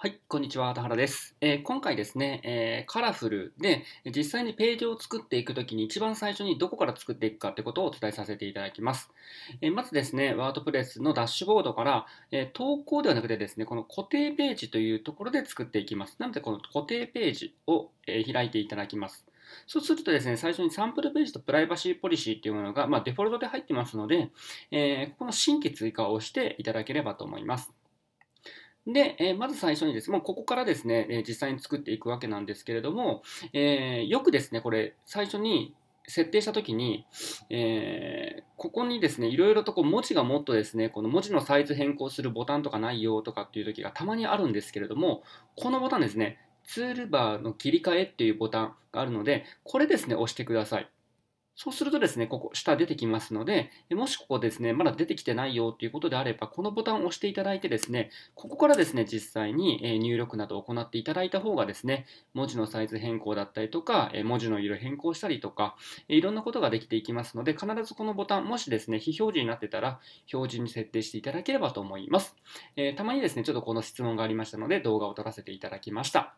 はい、こんにちは、田原です。えー、今回ですね、えー、カラフルで、実際にページを作っていくときに一番最初にどこから作っていくかってことをお伝えさせていただきます。えー、まずですね、ワードプレスのダッシュボードから、え投稿ではなくてですね、この固定ページというところで作っていきます。なので、この固定ページを、え開いていただきます。そうするとですね、最初にサンプルページとプライバシーポリシーというものが、まあ、デフォルトで入ってますので、えここの新規追加を押していただければと思います。で、えまず最初にですね、もうここからですね、え実際に作っていくわけなんですけれども、えよくですね、これ、最初に設定したときに、えー、ここにですね、いろいろとこう文字がもっとですね、この文字のサイズ変更するボタンとかないよとかっていう時がたまにあるんですけれども、このボタンですね、ツールバーの切り替えっていうボタンがあるので、これですね、押してください。そうするとですね、ここ下出てきますので、もしここですね、まだ出てきてないよということであれば、このボタンを押していただいてですね、ここからですね、実際に入力などを行っていただいた方がですね、文字のサイズ変更だったりとか、文字の色変更したりとか、いろんなことができていきますので、必ずこのボタン、もしですね、非表示になってたら、表示に設定していただければと思います。えー、たまにですね、ちょっとこの質問がありましたので、動画を撮らせていただきました。